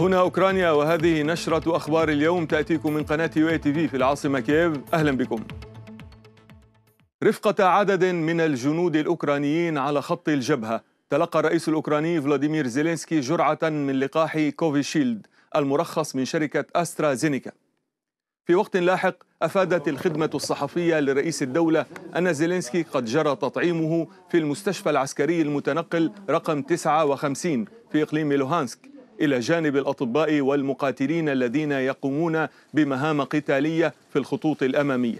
هنا أوكرانيا وهذه نشرة أخبار اليوم تأتيكم من قناة يو تي في في العاصمة كييف أهلا بكم رفقة عدد من الجنود الأوكرانيين على خط الجبهة تلقى الرئيس الأوكراني فلاديمير زيلينسكي جرعة من لقاح كوفيشيلد المرخص من شركة أسترازينيكا في وقت لاحق أفادت الخدمة الصحفية لرئيس الدولة أن زيلينسكي قد جرى تطعيمه في المستشفى العسكري المتنقل رقم 59 في إقليم لوهانسك إلى جانب الأطباء والمقاتلين الذين يقومون بمهام قتالية في الخطوط الأمامية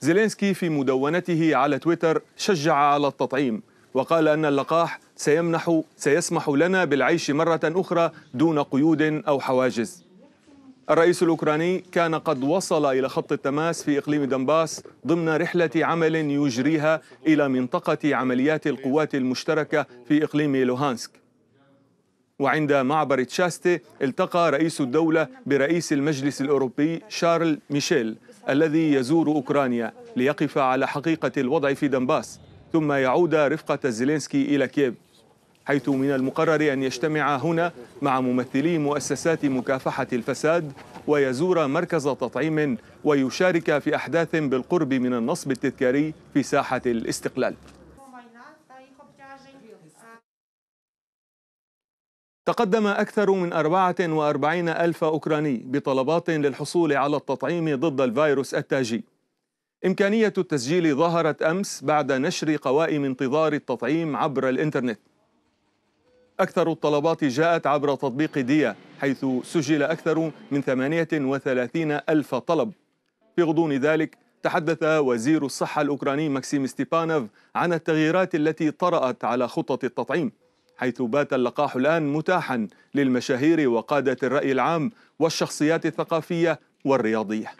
زيلينسكي في مدونته على تويتر شجع على التطعيم وقال أن اللقاح سيمنح سيسمح لنا بالعيش مرة أخرى دون قيود أو حواجز الرئيس الأوكراني كان قد وصل إلى خط التماس في إقليم دنباس ضمن رحلة عمل يجريها إلى منطقة عمليات القوات المشتركة في إقليم لوهانسك وعند معبر تشاستي التقى رئيس الدولة برئيس المجلس الأوروبي شارل ميشيل الذي يزور أوكرانيا ليقف على حقيقة الوضع في دنباس ثم يعود رفقة زيلينسكي إلى كييف حيث من المقرر أن يجتمع هنا مع ممثلي مؤسسات مكافحة الفساد ويزور مركز تطعيم ويشارك في أحداث بالقرب من النصب التذكاري في ساحة الاستقلال تقدم أكثر من 44 ألف أوكراني بطلبات للحصول على التطعيم ضد الفيروس التاجي إمكانية التسجيل ظهرت أمس بعد نشر قوائم انتظار التطعيم عبر الإنترنت أكثر الطلبات جاءت عبر تطبيق ديا حيث سجل أكثر من 38 ألف طلب في غضون ذلك تحدث وزير الصحة الأوكراني مكسيم ستيبانوف عن التغييرات التي طرأت على خطة التطعيم حيث بات اللقاح الآن متاحا للمشاهير وقادة الرأي العام والشخصيات الثقافية والرياضية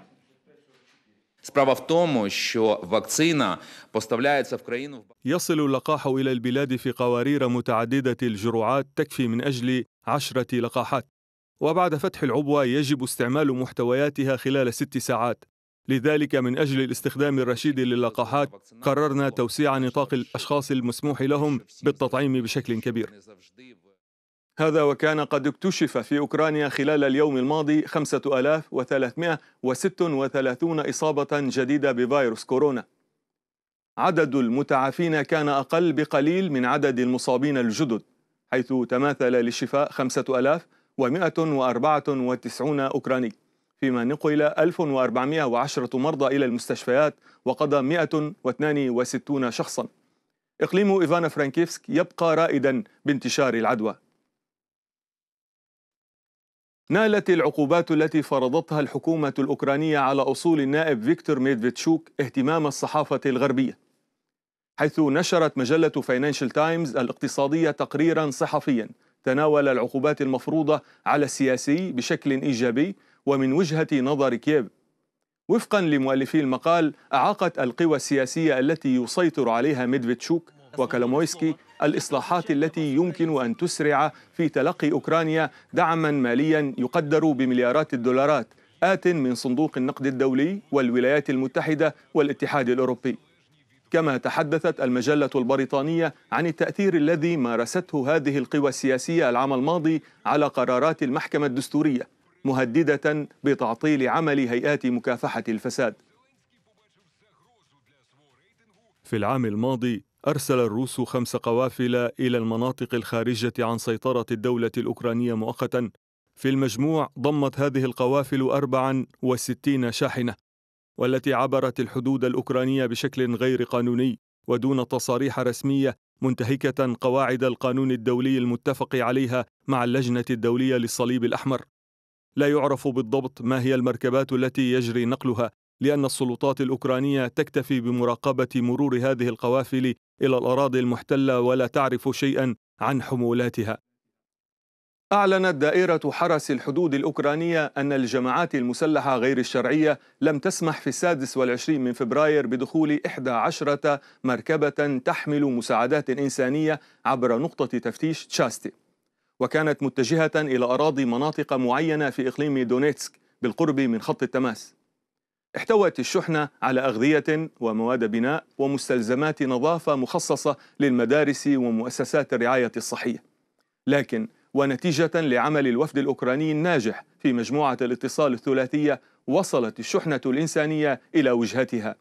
يصل اللقاح إلى البلاد في قوارير متعددة الجرعات تكفي من أجل عشرة لقاحات وبعد فتح العبوة يجب استعمال محتوياتها خلال ست ساعات لذلك من أجل الاستخدام الرشيد للقاحات قررنا توسيع نطاق الأشخاص المسموح لهم بالتطعيم بشكل كبير هذا وكان قد اكتشف في أوكرانيا خلال اليوم الماضي 5336 إصابة جديدة بفيروس كورونا عدد المتعافين كان أقل بقليل من عدد المصابين الجدد حيث تماثل للشفاء 5194 أوكراني فيما نقل 1410 مرضى إلى المستشفيات وقضى 162 شخصا إقليم إيفانا فرانكيفسك يبقى رائدا بانتشار العدوى نالت العقوبات التي فرضتها الحكومة الأوكرانية على أصول النائب فيكتور ميدفيتشوك اهتمام الصحافة الغربية حيث نشرت مجلة فاينانشال تايمز الاقتصادية تقريرا صحفيا تناول العقوبات المفروضة على السياسي بشكل إيجابي ومن وجهة نظر كييف وفقا لمؤلفي المقال أعاقت القوى السياسية التي يسيطر عليها ميدفيتشوك وكلامويسكي الإصلاحات التي يمكن أن تسرع في تلقي أوكرانيا دعما ماليا يقدر بمليارات الدولارات آت من صندوق النقد الدولي والولايات المتحدة والاتحاد الأوروبي كما تحدثت المجلة البريطانية عن التأثير الذي مارسته هذه القوى السياسية العام الماضي على قرارات المحكمة الدستورية مهددة بتعطيل عمل هيئات مكافحة الفساد في العام الماضي أرسل الروس خمس قوافل إلى المناطق الخارجة عن سيطرة الدولة الأوكرانية مؤقتا في المجموع ضمت هذه القوافل 64 شاحنة والتي عبرت الحدود الأوكرانية بشكل غير قانوني ودون تصاريح رسمية منتهكة قواعد القانون الدولي المتفق عليها مع اللجنة الدولية للصليب الأحمر لا يعرف بالضبط ما هي المركبات التي يجري نقلها لأن السلطات الأوكرانية تكتفي بمراقبة مرور هذه القوافل إلى الأراضي المحتلة ولا تعرف شيئا عن حمولاتها أعلنت دائرة حرس الحدود الأوكرانية أن الجماعات المسلحة غير الشرعية لم تسمح في السادس والعشرين من فبراير بدخول إحدى عشرة مركبة تحمل مساعدات إنسانية عبر نقطة تفتيش تشاستي وكانت متجهة إلى أراضي مناطق معينة في إقليم دونيتسك بالقرب من خط التماس احتوت الشحنة على أغذية ومواد بناء ومستلزمات نظافة مخصصة للمدارس ومؤسسات الرعاية الصحية لكن ونتيجة لعمل الوفد الأوكراني الناجح في مجموعة الاتصال الثلاثية وصلت الشحنة الإنسانية إلى وجهتها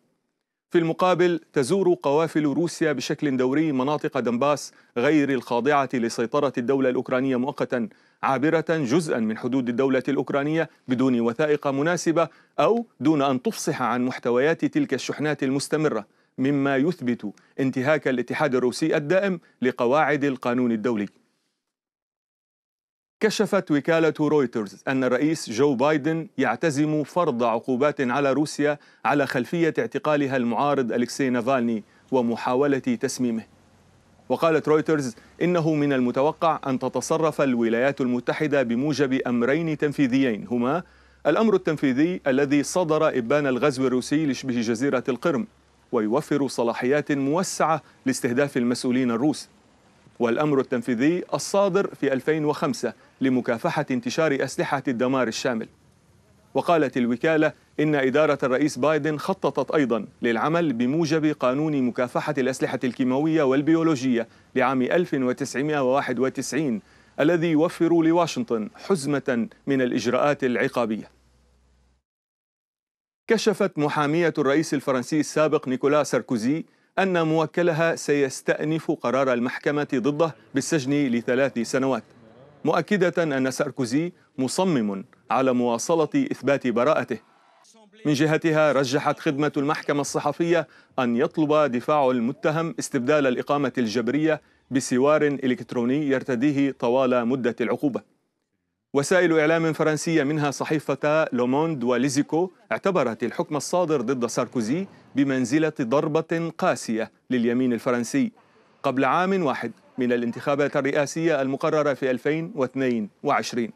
في المقابل تزور قوافل روسيا بشكل دوري مناطق دنباس غير الخاضعة لسيطرة الدولة الأوكرانية مؤقتا عابرة جزءا من حدود الدولة الأوكرانية بدون وثائق مناسبة أو دون أن تفصح عن محتويات تلك الشحنات المستمرة مما يثبت انتهاك الاتحاد الروسي الدائم لقواعد القانون الدولي كشفت وكالة رويترز أن الرئيس جو بايدن يعتزم فرض عقوبات على روسيا على خلفية اعتقالها المعارض أليكسي نافالني ومحاولة تسميمه وقالت رويترز إنه من المتوقع أن تتصرف الولايات المتحدة بموجب أمرين تنفيذيين هما الأمر التنفيذي الذي صدر إبان الغزو الروسي لشبه جزيرة القرم ويوفر صلاحيات موسعة لاستهداف المسؤولين الروس والأمر التنفيذي الصادر في 2005 لمكافحة انتشار أسلحة الدمار الشامل وقالت الوكالة إن إدارة الرئيس بايدن خططت أيضا للعمل بموجب قانون مكافحة الأسلحة الكيماوية والبيولوجية لعام 1991 الذي يوفر لواشنطن حزمة من الإجراءات العقابية كشفت محامية الرئيس الفرنسي السابق نيكولا ساركوزي أن موكلها سيستأنف قرار المحكمة ضده بالسجن لثلاث سنوات مؤكدة أن ساركوزي مصمم على مواصلة إثبات براءته من جهتها رجحت خدمة المحكمة الصحفية أن يطلب دفاع المتهم استبدال الإقامة الجبرية بسوار إلكتروني يرتديه طوال مدة العقوبة وسائل إعلام فرنسية منها صحيفة لوموند وليزيكو اعتبرت الحكم الصادر ضد ساركوزي بمنزلة ضربة قاسية لليمين الفرنسي قبل عام واحد من الانتخابات الرئاسية المقررة في 2022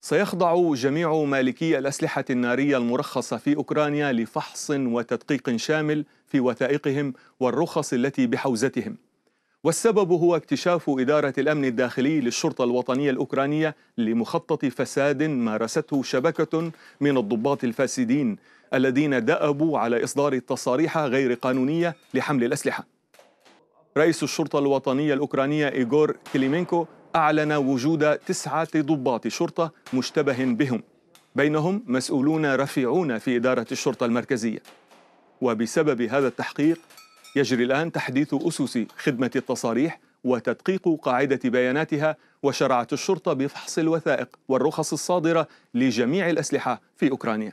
سيخضع جميع مالكي الأسلحة النارية المرخصة في أوكرانيا لفحص وتدقيق شامل في وثائقهم والرخص التي بحوزتهم والسبب هو اكتشاف إدارة الأمن الداخلي للشرطة الوطنية الأوكرانية لمخطط فساد مارسته شبكة من الضباط الفاسدين الذين دأبوا على إصدار التصاريح غير قانونية لحمل الأسلحة رئيس الشرطة الوطنية الأوكرانية إيغور كليمينكو أعلن وجود تسعة ضباط شرطة مشتبه بهم بينهم مسؤولون رفيعون في إدارة الشرطة المركزية وبسبب هذا التحقيق يجري الآن تحديث أسس خدمة التصاريح وتدقيق قاعدة بياناتها وشرعت الشرطة بفحص الوثائق والرخص الصادرة لجميع الأسلحة في أوكرانيا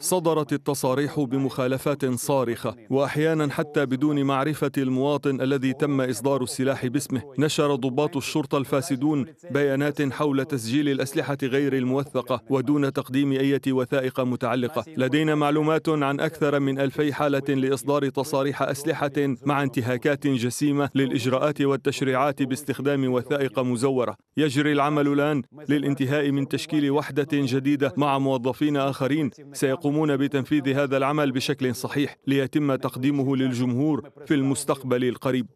صدرت التصاريح بمخالفات صارخة وأحيانا حتى بدون معرفة المواطن الذي تم إصدار السلاح باسمه نشر ضباط الشرطة الفاسدون بيانات حول تسجيل الأسلحة غير الموثقة ودون تقديم أي وثائق متعلقة لدينا معلومات عن أكثر من ألفي حالة لإصدار تصاريح أسلحة مع انتهاكات جسيمة للإجراءات والتشريعات باستخدام وثائق مزورة يجري العمل الآن للانتهاء من تشكيل وحدة جديدة جديدة مع موظفين آخرين سيقومون بتنفيذ هذا العمل بشكل صحيح ليتم تقديمه للجمهور في المستقبل القريب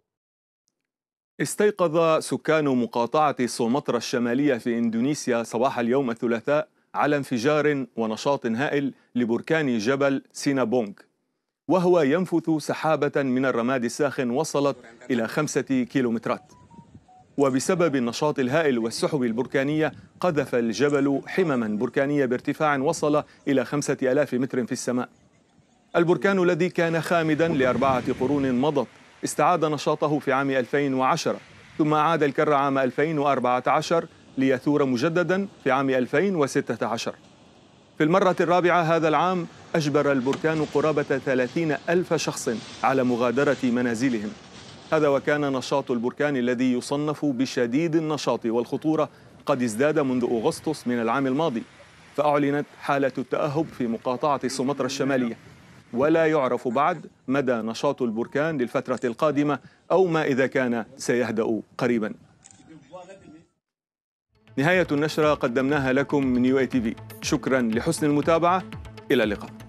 استيقظ سكان مقاطعة سومطرة الشمالية في إندونيسيا صباح اليوم الثلاثاء على انفجار ونشاط هائل لبركان جبل سينابونغ وهو ينفث سحابة من الرماد الساخن وصلت إلى خمسة كيلومترات وبسبب النشاط الهائل والسحب البركانية قذف الجبل حمما بركانية بارتفاع وصل إلى خمسة ألاف متر في السماء البركان الذي كان خامدا لأربعة قرون مضت استعاد نشاطه في عام 2010 ثم أعاد الكر عام 2014 ليثور مجددا في عام 2016 في المرة الرابعة هذا العام أجبر البركان قرابة 30 ألف شخص على مغادرة منازلهم هذا وكان نشاط البركان الذي يصنف بشديد النشاط والخطورة قد ازداد منذ أغسطس من العام الماضي فأعلنت حالة التأهب في مقاطعة سومطرة الشمالية ولا يعرف بعد مدى نشاط البركان للفترة القادمة أو ما إذا كان سيهدأ قريبا نهاية النشرة قدمناها لكم من يو اي تي في شكرا لحسن المتابعة إلى اللقاء